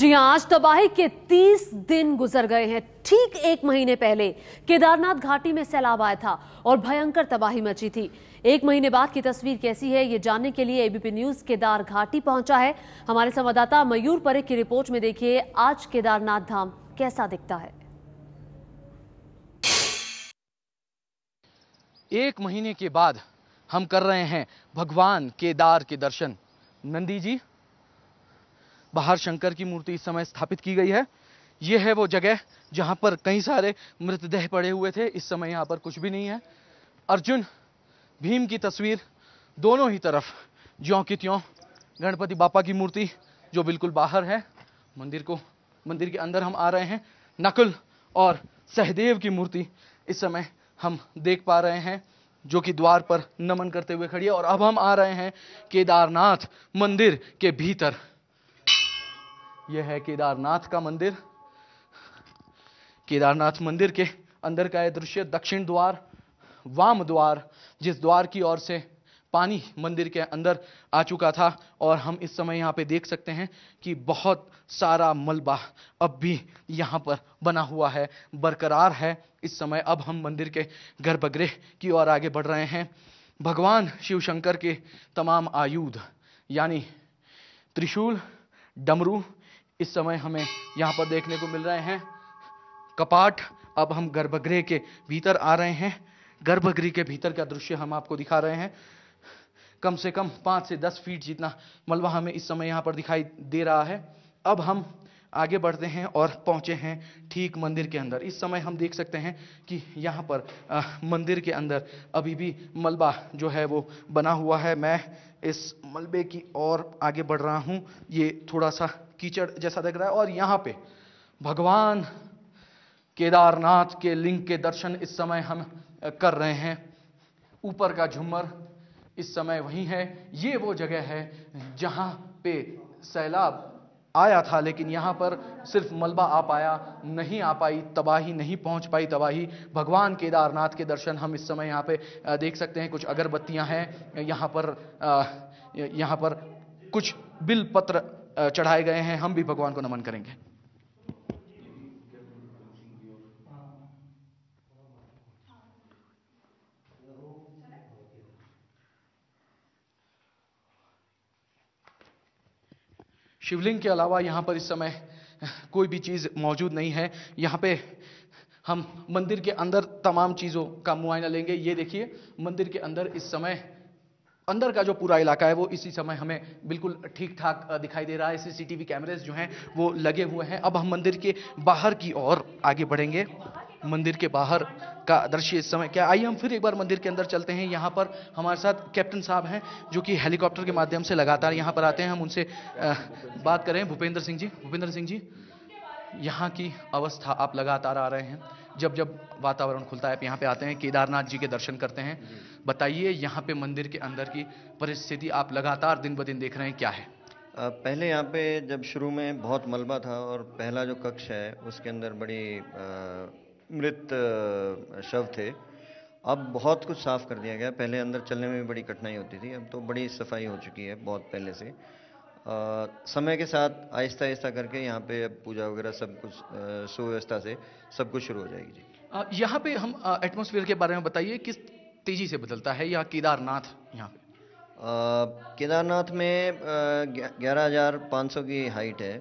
जी हाँ आज तबाही के 30 दिन गुजर गए हैं ठीक एक महीने पहले केदारनाथ घाटी में सैलाब आया था और भयंकर तबाही मची थी एक महीने बाद की तस्वीर कैसी है ये जानने के लिए एबीपी न्यूज केदार घाटी पहुंचा है हमारे संवाददाता मयूर परे की रिपोर्ट में देखिए आज केदारनाथ धाम कैसा दिखता है एक महीने के बाद हम कर रहे हैं भगवान केदार के दर्शन नंदी जी बाहर शंकर की मूर्ति इस समय स्थापित की गई है ये है वो जगह जहाँ पर कई सारे मृतदेह पड़े हुए थे इस समय यहाँ पर कुछ भी नहीं है अर्जुन भीम की तस्वीर दोनों ही तरफ ज्यों की त्यों गणपति बापा की मूर्ति जो बिल्कुल बाहर है मंदिर को मंदिर के अंदर हम आ रहे हैं नकुल और सहदेव की मूर्ति इस समय हम देख पा रहे हैं जो कि द्वार पर नमन करते हुए खड़ी है और अब हम आ रहे हैं केदारनाथ मंदिर के भीतर यह है केदारनाथ का मंदिर केदारनाथ मंदिर के अंदर का यह दृश्य दक्षिण द्वार वाम द्वार जिस द्वार की ओर से पानी मंदिर के अंदर आ चुका था और हम इस समय यहाँ पे देख सकते हैं कि बहुत सारा मलबा अब भी यहाँ पर बना हुआ है बरकरार है इस समय अब हम मंदिर के गर्भगृह की ओर आगे बढ़ रहे हैं भगवान शिव शंकर के तमाम आयुध यानी त्रिशूल डमरू इस समय हमें यहाँ पर देखने को मिल रहे हैं कपाट अब हम गर्भगृह के भीतर आ रहे हैं गर्भगृह के भीतर का दृश्य हम आपको दिखा रहे हैं कम से कम पांच से दस फीट जितना मलबा हमें इस समय यहाँ पर दिखाई दे रहा है अब हम आगे बढ़ते हैं और पहुंचे हैं ठीक मंदिर के अंदर इस समय हम देख सकते हैं कि यहाँ पर आ, मंदिर के अंदर अभी भी मलबा जो है वो बना हुआ है मैं इस मलबे की ओर आगे बढ़ रहा हूँ ये थोड़ा सा कीचड़ जैसा दिख रहा है और यहाँ पे भगवान केदारनाथ के लिंग के दर्शन इस समय हम कर रहे हैं ऊपर का झुमर इस समय वही है ये वो जगह है जहाँ पे सैलाब आया था लेकिन यहाँ पर सिर्फ मलबा आ पाया नहीं आ पाई तबाही नहीं पहुँच पाई तबाही भगवान केदारनाथ के दर्शन हम इस समय यहाँ पे देख सकते हैं कुछ अगरबत्तियाँ हैं यहाँ पर यहाँ पर कुछ बिल पत्र चढ़ाए गए हैं हम भी भगवान को नमन करेंगे शिवलिंग के अलावा यहाँ पर इस समय कोई भी चीज़ मौजूद नहीं है यहाँ पे हम मंदिर के अंदर तमाम चीज़ों का मुआयना लेंगे ये देखिए मंदिर के अंदर इस समय अंदर का जो पूरा इलाका है वो इसी समय हमें बिल्कुल ठीक ठाक दिखाई दे रहा है सीसीटीवी कैमरेज जो हैं वो लगे हुए हैं अब हम मंदिर के बाहर की ओर आगे बढ़ेंगे मंदिर के बाहर का दृश्य इस समय क्या आइए हम फिर एक बार मंदिर के अंदर चलते हैं यहाँ पर हमारे साथ कैप्टन साहब हैं जो कि हेलीकॉप्टर के माध्यम से लगातार यहाँ पर आते हैं हम उनसे बात करें भूपेंद्र सिंह जी भूपेंद्र सिंह जी यहाँ की अवस्था आप लगातार आ रहे हैं जब जब वातावरण खुलता है आप यहाँ पे आते हैं केदारनाथ जी के दर्शन करते हैं बताइए यहाँ पे मंदिर के अंदर की परिस्थिति आप लगातार दिन ब दिन देख रहे हैं क्या है पहले यहाँ पे जब शुरू में बहुत मलबा था और पहला जो कक्ष है उसके अंदर बड़ी मृत शव थे अब बहुत कुछ साफ़ कर दिया गया पहले अंदर चलने में भी बड़ी कठिनाई होती थी अब तो बड़ी सफाई हो चुकी है बहुत पहले से आ, समय के साथ आहिस्ता आहिस्ता करके यहाँ पे अब पूजा वगैरह सब कुछ सुव्यवस्था से सब कुछ शुरू हो जाएगी जी यहाँ पे हम एटमोसफियर के बारे में बताइए किस तेज़ी से बदलता है या केदारनाथ यहाँ पे केदारनाथ में ग्यारह हज़ार पाँच सौ की हाइट है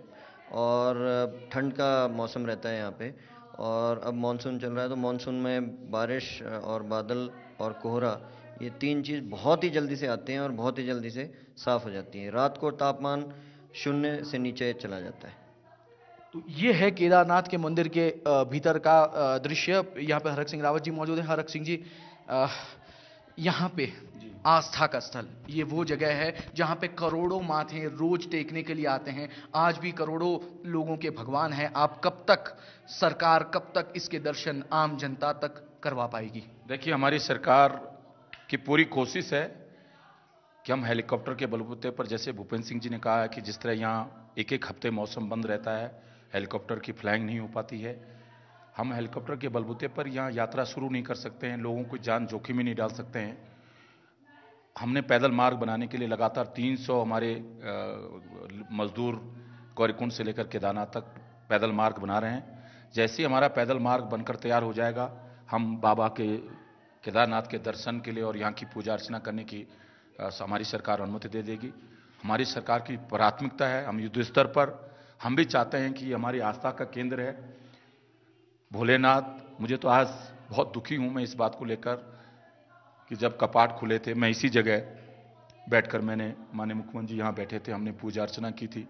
और ठंड का मौसम रहता है यहाँ पे और अब मानसून चल रहा है तो मानसून में बारिश और बादल और कोहरा ये तीन चीज़ बहुत ही जल्दी से आते हैं और बहुत ही जल्दी से साफ़ हो जाती हैं रात को तापमान शून्य से नीचे चला जाता है तो ये है केदारनाथ के मंदिर के भीतर का दृश्य यहाँ पर हरक सिंह रावत जी मौजूद हैं हरक सिंह जी यहाँ पे आस्था का स्थल ये वो जगह है जहाँ पे करोड़ों माथे रोज टेकने के लिए आते हैं आज भी करोड़ों लोगों के भगवान हैं आप कब तक सरकार कब तक इसके दर्शन आम जनता तक करवा पाएगी देखिए हमारी सरकार की पूरी कोशिश है कि हम हेलीकॉप्टर के बलबूते पर जैसे भूपेंद्र सिंह जी ने कहा है कि जिस तरह यहाँ एक एक हफ्ते मौसम बंद रहता है हेलीकॉप्टर की फ्लाइंग नहीं हो पाती है हम हेलीकॉप्टर के बलबूते पर यहाँ यात्रा शुरू नहीं कर सकते हैं लोगों को जान जोखिम ही नहीं डाल सकते हैं हमने पैदल मार्ग बनाने के लिए लगातार 300 हमारे मजदूर गौरीकुंड से लेकर केदारनाथ तक पैदल मार्ग बना रहे हैं जैसे ही हमारा पैदल मार्ग बनकर तैयार हो जाएगा हम बाबा के केदारनाथ के दर्शन के लिए और यहाँ की पूजा अर्चना करने की हमारी सरकार अनुमति दे देगी हमारी सरकार की प्राथमिकता है हम युद्ध स्तर पर हम भी चाहते हैं कि हमारी आस्था का केंद्र है भोलेनाथ मुझे तो आज बहुत दुखी हूँ मैं इस बात को लेकर कि जब कपाट खुले थे मैं इसी जगह बैठकर मैंने माने मुख्यमंत्री जी यहाँ बैठे थे हमने पूजा अर्चना की थी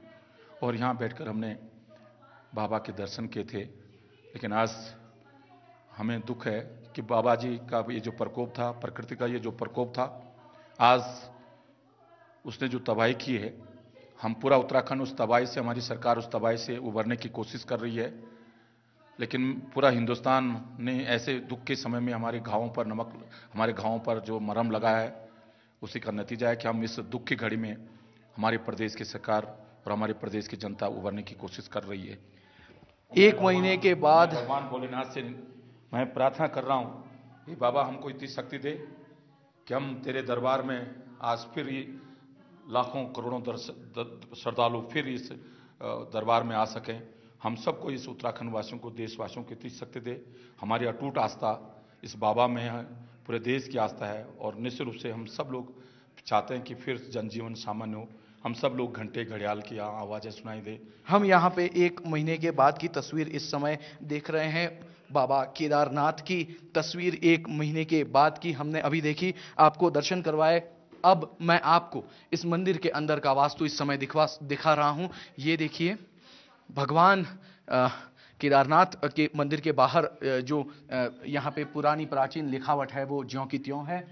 और यहाँ बैठकर हमने बाबा के दर्शन किए थे लेकिन आज हमें दुख है कि बाबा जी का ये जो प्रकोप था प्रकृति का ये जो प्रकोप था आज उसने जो तबाही की है हम पूरा उत्तराखंड उस तबाही से हमारी सरकार उस तबाही से उभरने की कोशिश कर रही है लेकिन पूरा हिंदुस्तान ने ऐसे दुख के समय में हमारे घावों पर नमक हमारे घावों पर जो मरम लगा है उसी का नतीजा है कि हम इस दुख की घड़ी में हमारे प्रदेश की सरकार और हमारे प्रदेश की जनता उभरने की कोशिश कर रही है एक महीने के बाद भगवान भोलेनाथ से मैं प्रार्थना कर रहा हूँ कि बाबा हमको इतनी शक्ति दे कि हम तेरे दरबार में आज फिर लाखों करोड़ों श्रद्धालु फिर इस दरबार में आ सकें हम सबको इस उत्तराखंड वासियों को देशवासियों की इतनी शक्ति दे हमारी अटूट आस्था इस बाबा में है पूरे देश की आस्था है और निश्चित रूप से हम सब लोग चाहते हैं कि फिर जनजीवन सामान्य हो हम सब लोग घंटे घड़ियाल की आवाज़ें सुनाई दे हम यहाँ पे एक महीने के बाद की तस्वीर इस समय देख रहे हैं बाबा केदारनाथ की तस्वीर एक महीने के बाद की हमने अभी देखी आपको दर्शन करवाए अब मैं आपको इस मंदिर के अंदर का वास्तु इस समय दिखवा दिखा रहा हूँ ये देखिए भगवान केदारनाथ के मंदिर के बाहर जो यहाँ पे पुरानी प्राचीन लिखावट है वो ज्यों की त्यों है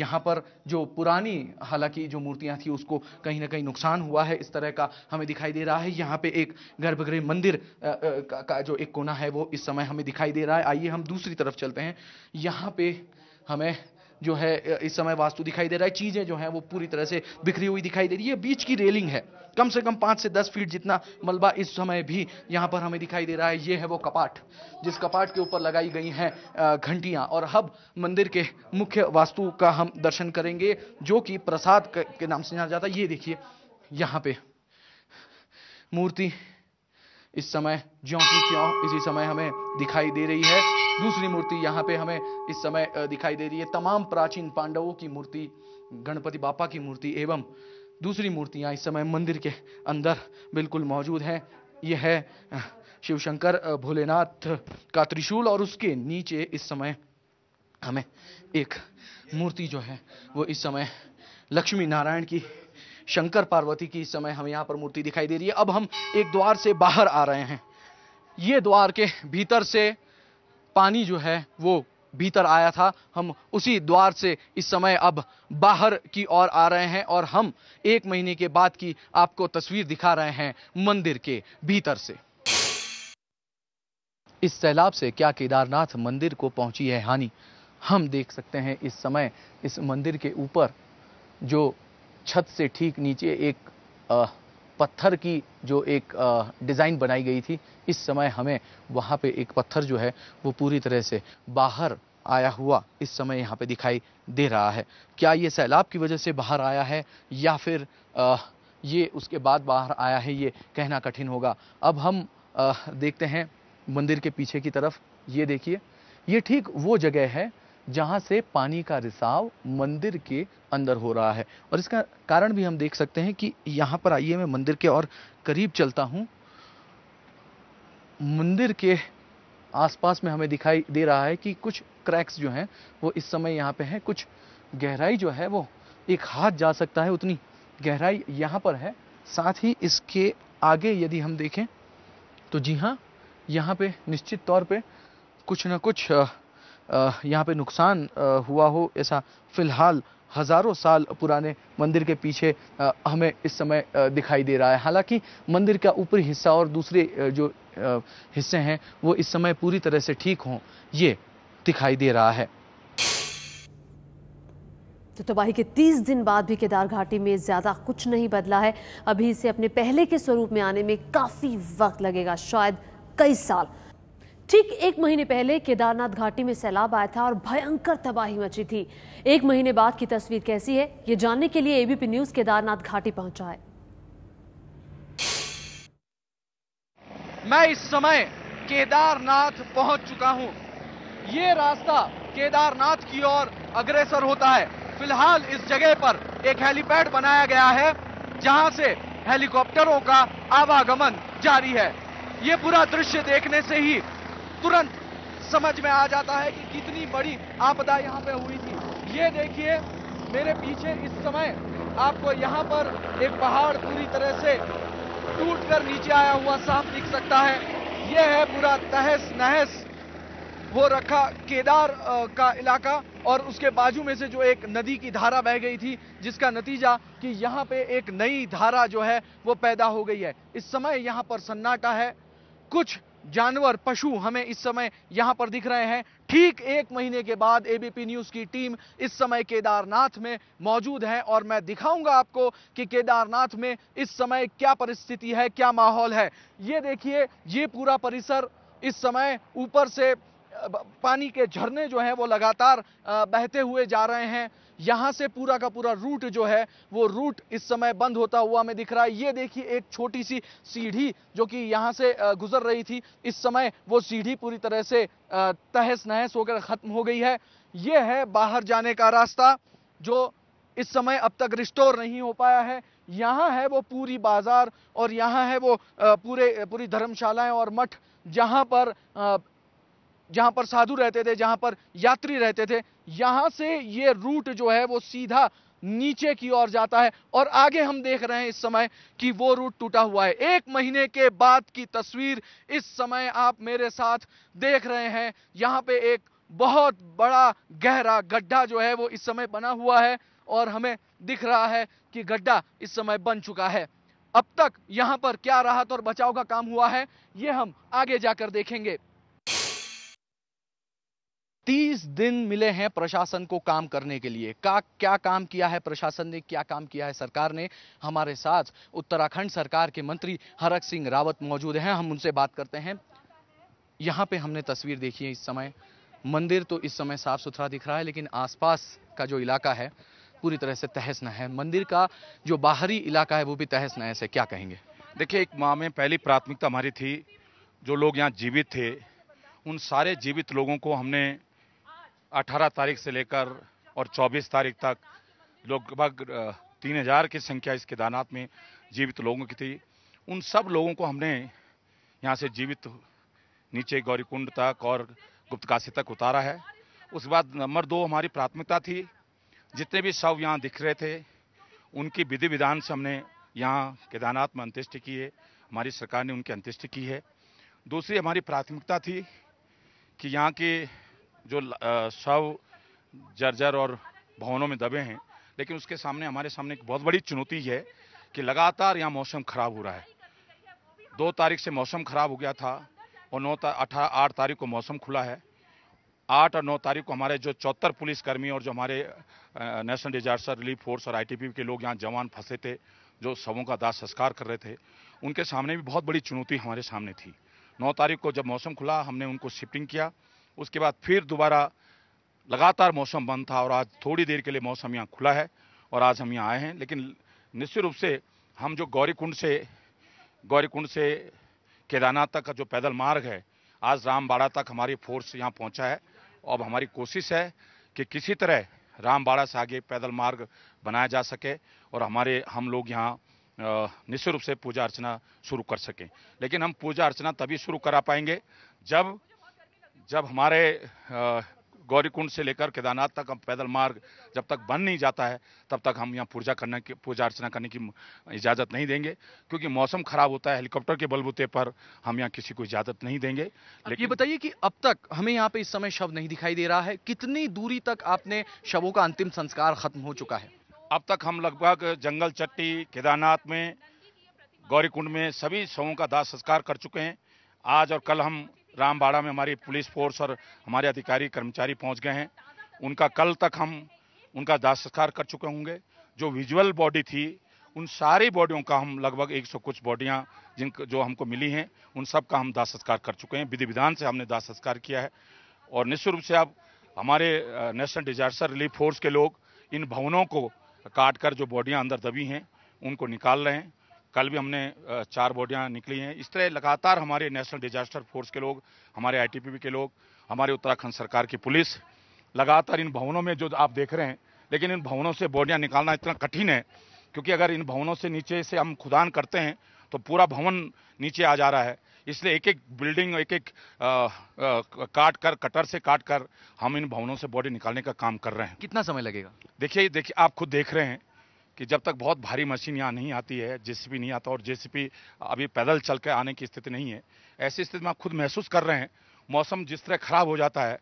यहाँ पर जो पुरानी हालांकि जो मूर्तियाँ थी उसको कहीं ना कहीं नुकसान हुआ है इस तरह का हमें दिखाई दे रहा है यहाँ पे एक गर्भगृह मंदिर का जो एक कोना है वो इस समय हमें दिखाई दे रहा है आइए हम दूसरी तरफ चलते हैं यहाँ पे हमें जो है इस समय वास्तु दिखाई दे रहा है चीज़ें जो हैं वो पूरी तरह से बिखरी हुई दिखाई दे रही है बीच की रेलिंग है कम से कम पाँच से दस फीट जितना मलबा इस समय भी यहाँ पर हमें दिखाई दे रहा है ये है वो कपाट जिस कपाट के ऊपर लगाई गई हैं घंटियाँ और हब मंदिर के मुख्य वास्तु का हम दर्शन करेंगे जो कि प्रसाद के नाम से जाना जाता है ये देखिए यहाँ पे मूर्ति इस समय ज्यो की इसी समय हमें दिखाई दे रही है दूसरी मूर्ति यहाँ पे हमें इस समय दिखाई दे रही है तमाम प्राचीन पांडवों की मूर्ति गणपति बापा की मूर्ति एवं दूसरी मूर्तियाँ इस समय मंदिर के अंदर बिल्कुल मौजूद हैं यह है शिवशंकर भोलेनाथ का त्रिशूल और उसके नीचे इस समय हमें एक मूर्ति जो है वो इस समय लक्ष्मी नारायण की शंकर पार्वती की इस समय हमें यहाँ पर मूर्ति दिखाई दे रही है अब हम एक द्वार से बाहर आ रहे हैं ये द्वार के भीतर से पानी जो है वो भीतर आया था हम उसी द्वार से इस समय अब बाहर की ओर आ रहे हैं और हम एक महीने के बाद की आपको तस्वीर दिखा रहे हैं मंदिर के भीतर से इस सैलाब से क्या केदारनाथ मंदिर को पहुंची है हानि हम देख सकते हैं इस समय इस मंदिर के ऊपर जो छत से ठीक नीचे एक आ, पत्थर की जो एक डिज़ाइन बनाई गई थी इस समय हमें वहाँ पे एक पत्थर जो है वो पूरी तरह से बाहर आया हुआ इस समय यहाँ पे दिखाई दे रहा है क्या ये सैलाब की वजह से बाहर आया है या फिर ये उसके बाद बाहर आया है ये कहना कठिन होगा अब हम देखते हैं मंदिर के पीछे की तरफ ये देखिए ये ठीक वो जगह है जहां से पानी का रिसाव मंदिर के अंदर हो रहा है और इसका कारण भी हम देख सकते हैं कि यहां पर आइए मैं मंदिर के और करीब चलता हूं मंदिर के आसपास में हमें दिखाई दे रहा है कि कुछ क्रैक्स जो हैं वो इस समय यहाँ पे हैं कुछ गहराई जो है वो एक हाथ जा सकता है उतनी गहराई यहाँ पर है साथ ही इसके आगे यदि हम देखें तो जी हाँ यहाँ पे निश्चित तौर पे कुछ ना कुछ यहाँ पे नुकसान हुआ हो ऐसा फिलहाल हजारों साल पुराने मंदिर के पीछे हमें इस समय दिखाई दे रहा है हालांकि मंदिर का ऊपरी हिस्सा और दूसरे जो हिस्से हैं वो इस समय पूरी तरह से ठीक हों ये दिखाई दे रहा है तो तबाही के 30 दिन बाद भी केदार घाटी में ज़्यादा कुछ नहीं बदला है अभी इसे अपने पहले के स्वरूप में आने में काफ़ी वक्त लगेगा शायद कई साल ठीक एक महीने पहले केदारनाथ घाटी में सैलाब आया था और भयंकर तबाही मची थी एक महीने बाद की तस्वीर कैसी है ये जानने के लिए एबीपी न्यूज केदारनाथ घाटी पहुंचा है मैं इस समय केदारनाथ पहुंच चुका हूं ये रास्ता केदारनाथ की ओर अग्रसर होता है फिलहाल इस जगह पर एक हेलीपैड बनाया गया है जहां से हेलीकॉप्टरों का आवागमन जारी है ये पूरा दृश्य देखने से ही तुरंत समझ में आ जाता है कि कितनी बड़ी आपदा यहाँ पे हुई थी ये देखिए मेरे पीछे इस समय आपको यहाँ पर एक पहाड़ पूरी तरह से टूट कर नीचे आया हुआ साफ दिख सकता है ये है पूरा तहस नहस वो रखा केदार का इलाका और उसके बाजू में से जो एक नदी की धारा बह गई थी जिसका नतीजा कि यहाँ पे एक नई धारा जो है वो पैदा हो गई है इस समय यहाँ पर सन्नाटा है कुछ जानवर पशु हमें इस समय यहां पर दिख रहे हैं ठीक एक महीने के बाद एबीपी न्यूज की टीम इस समय केदारनाथ में मौजूद है और मैं दिखाऊंगा आपको कि केदारनाथ में इस समय क्या परिस्थिति है क्या माहौल है ये देखिए ये पूरा परिसर इस समय ऊपर से पानी के झरने जो हैं वो लगातार बहते हुए जा रहे हैं यहाँ से पूरा का पूरा रूट जो है वो रूट इस समय बंद होता हुआ हमें दिख रहा है ये देखिए एक छोटी सी सीढ़ी जो कि यहाँ से गुजर रही थी इस समय वो सीढ़ी पूरी तरह से तहस नहस होकर ख़त्म हो गई है ये है बाहर जाने का रास्ता जो इस समय अब तक रिस्टोर नहीं हो पाया है यहाँ है वो पूरी बाजार और यहाँ है वो पूरे पूरी धर्मशालाएं और मठ जहाँ पर जहां पर साधु रहते थे जहां पर यात्री रहते थे यहां से ये रूट जो है वो सीधा नीचे की ओर जाता है और आगे हम देख रहे हैं इस समय कि वो रूट टूटा हुआ है एक महीने के बाद की तस्वीर इस समय आप मेरे साथ देख रहे हैं यहाँ पे एक बहुत बड़ा गहरा गड्ढा जो है वो इस समय बना हुआ है और हमें दिख रहा है कि गड्ढा इस समय बन चुका है अब तक यहाँ पर क्या राहत और बचाव का काम हुआ है ये हम आगे जाकर देखेंगे तीस दिन मिले हैं प्रशासन को काम करने के लिए का क्या काम किया है प्रशासन ने क्या काम किया है सरकार ने हमारे साथ उत्तराखंड सरकार के मंत्री हरक सिंह रावत मौजूद हैं हम उनसे बात करते हैं यहाँ पे हमने तस्वीर देखी है इस समय मंदिर तो इस समय साफ सुथरा दिख रहा है लेकिन आसपास का जो इलाका है पूरी तरह से तहस न है मंदिर का जो बाहरी इलाका है वो भी तहस नहस है क्या कहेंगे देखिए एक माह में पहली प्राथमिकता हमारी थी जो लोग यहाँ जीवित थे उन सारे जीवित लोगों को हमने 18 तारीख से लेकर और 24 तारीख तक लगभग तीन हजार की संख्या इस केदारनाथ में जीवित लोगों की थी उन सब लोगों को हमने यहाँ से जीवित नीचे गौरीकुंड तक और गुप्तकाशी तक उतारा है उसके बाद नंबर दो हमारी प्राथमिकता थी जितने भी शव यहाँ दिख रहे थे उनकी विधि विधान से हमने यहाँ केदारनाथ में अंत्येष्टि की है हमारी सरकार ने उनकी अंत्येष्टि की है दूसरी हमारी प्राथमिकता थी कि यहाँ के जो शव जर्जर और भवनों में दबे हैं लेकिन उसके सामने हमारे सामने एक बहुत बड़ी चुनौती है कि लगातार यहाँ मौसम खराब हो रहा है दो तारीख से मौसम खराब हो गया था और नौ अठारह आठ तारीख को मौसम खुला है आठ और नौ तारीख को हमारे जो चौहत्तर पुलिसकर्मी और जो हमारे नेशनल डिजास्टर रिलीफ फोर्स और आईटीपी के लोग यहाँ जवान फंसे थे जो सबों का दाह संस्कार कर रहे थे उनके सामने भी बहुत बड़ी चुनौती हमारे सामने थी नौ तारीख को जब मौसम खुला हमने उनको शिफ्टिंग किया उसके बाद फिर दोबारा लगातार मौसम बंद था और आज थोड़ी देर के लिए मौसम यहाँ खुला है और आज हम यहाँ आए हैं लेकिन निश्चित रूप से हम जो गौरीकुंड से गौरीकुंड से केदारनाथ तक का जो पैदल मार्ग है आज रामबाड़ा तक हमारी फोर्स यहाँ पहुँचा है अब हमारी कोशिश है कि किसी तरह रामबाड़ा से आगे पैदल मार्ग बनाया जा सके और हमारे हम लोग यहाँ निश्चित रूप से पूजा अर्चना शुरू कर सकें लेकिन हम पूजा अर्चना तभी शुरू करा पाएंगे जब जब हमारे गौरीकुंड से लेकर केदारनाथ तक हम पैदल मार्ग जब तक बन नहीं जाता है तब तक हम यहाँ पूजा करने की पूजा अर्चना करने की इजाज़त नहीं देंगे क्योंकि मौसम ख़राब होता है हेलीकॉप्टर के बलबूते पर हम यहाँ किसी को इजाज़त नहीं देंगे लेकिन ये बताइए कि अब तक हमें यहाँ पे इस समय शव नहीं दिखाई दे रहा है कितनी दूरी तक आपने शवों का अंतिम संस्कार खत्म हो चुका है अब तक हम लगभग जंगल चट्टी केदारनाथ में गौरीकुंड में सभी शवों का दाह संस्कार कर चुके हैं आज और कल हम रामबाड़ा में हमारी पुलिस फोर्स और हमारे अधिकारी कर्मचारी पहुंच गए हैं उनका कल तक हम उनका दाह संस्कार कर चुके होंगे जो विजुअल बॉडी थी उन सारी बॉडियों का हम लगभग एक सौ कुछ बॉडियां जिन जो हमको मिली हैं उन सब का हम दाह संस्कार कर चुके हैं विधि विधान से हमने दाह संस्कार किया है और निश्चित रूप से अब हमारे नेशनल डिजास्टर रिलीफ फोर्स के लोग इन भवनों को काट कर जो बॉडियां अंदर दबी हैं उनको निकाल रहे हैं कल भी हमने चार बॉडियां निकली हैं इस तरह लगातार हमारे नेशनल डिजास्टर फोर्स के लोग हमारे आईटीपीबी के लोग हमारे उत्तराखंड सरकार की पुलिस लगातार इन भवनों में जो आप देख रहे हैं लेकिन इन भवनों से बॉडियां निकालना इतना कठिन है क्योंकि अगर इन भवनों से नीचे से हम खुदान करते हैं तो पूरा भवन नीचे आ जा रहा है इसलिए एक एक बिल्डिंग एक एक काट कर कटर से काट कर हम इन भवनों से बॉडी निकालने का काम कर रहे हैं कितना समय लगेगा देखिए देखिए आप खुद देख रहे हैं कि जब तक बहुत भारी मशीन यहाँ नहीं आती है जेसीबी नहीं आता और जेसीबी अभी पैदल चल के आने की स्थिति नहीं है ऐसी स्थिति में आप खुद महसूस कर रहे हैं मौसम जिस तरह खराब हो जाता है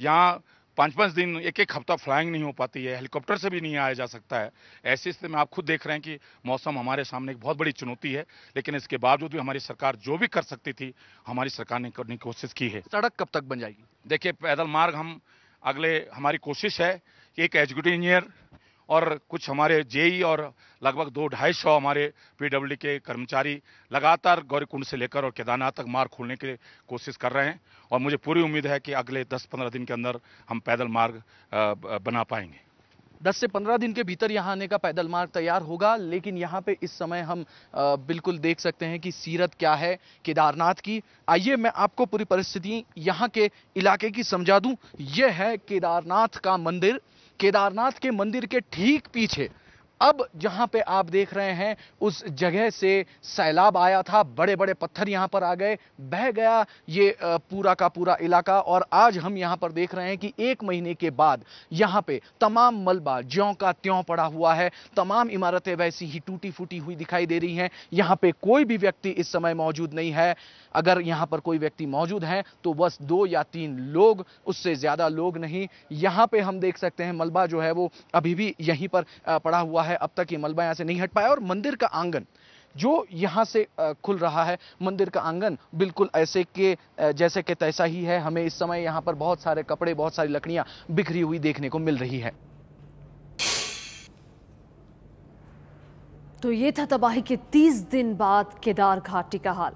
यहाँ पाँच पाँच दिन एक एक हफ्ता फ्लाइंग नहीं हो पाती है हेलीकॉप्टर से भी नहीं आया जा सकता है ऐसी स्थिति में आप खुद देख रहे हैं कि मौसम हमारे सामने एक बहुत बड़ी चुनौती है लेकिन इसके बावजूद भी हमारी सरकार जो भी कर सकती थी हमारी सरकार ने करने की कोशिश की है सड़क कब तक बन जाएगी देखिए पैदल मार्ग हम अगले हमारी कोशिश है कि एक एजुकेटिव इंजीनियर और कुछ हमारे जेई और लगभग दो ढाई सौ हमारे पीडब्ल्यू के कर्मचारी लगातार गौरीकुंड से लेकर और केदारनाथ तक मार्ग खोलने की कोशिश कर रहे हैं और मुझे पूरी उम्मीद है कि अगले 10-15 दिन के अंदर हम पैदल मार्ग बना पाएंगे 10 से 15 दिन के भीतर यहाँ आने का पैदल मार्ग तैयार होगा लेकिन यहाँ पे इस समय हम बिल्कुल देख सकते हैं कि सीरत क्या है केदारनाथ की आइए मैं आपको पूरी परिस्थिति यहाँ के इलाके की समझा दूँ यह है केदारनाथ का मंदिर केदारनाथ के मंदिर के ठीक पीछे अब जहां पे आप देख रहे हैं उस जगह से सैलाब आया था बड़े बड़े पत्थर यहां पर आ गए बह गया ये पूरा का पूरा इलाका और आज हम यहां पर देख रहे हैं कि एक महीने के बाद यहां पे तमाम मलबा ज्यों का त्यों पड़ा हुआ है तमाम इमारतें वैसी ही टूटी फूटी हुई दिखाई दे रही हैं यहां पे कोई भी व्यक्ति इस समय मौजूद नहीं है अगर यहां पर कोई व्यक्ति मौजूद है तो बस दो या तीन लोग उससे ज्यादा लोग नहीं यहां पर हम देख सकते हैं मलबा जो है वो अभी भी यहीं पर पड़ा हुआ है अब तक ये मलबा यहाँ से नहीं हट पाया और मंदिर का आंगन जो यहाँ से खुल रहा है मंदिर का आंगन बिल्कुल ऐसे के जैसे के तैसा ही है हमें इस समय यहाँ पर बहुत सारे कपड़े बहुत सारी लकड़ियाँ बिखरी हुई देखने को मिल रही है तो ये था तबाही के 30 दिन बाद केदार घाटी का हाल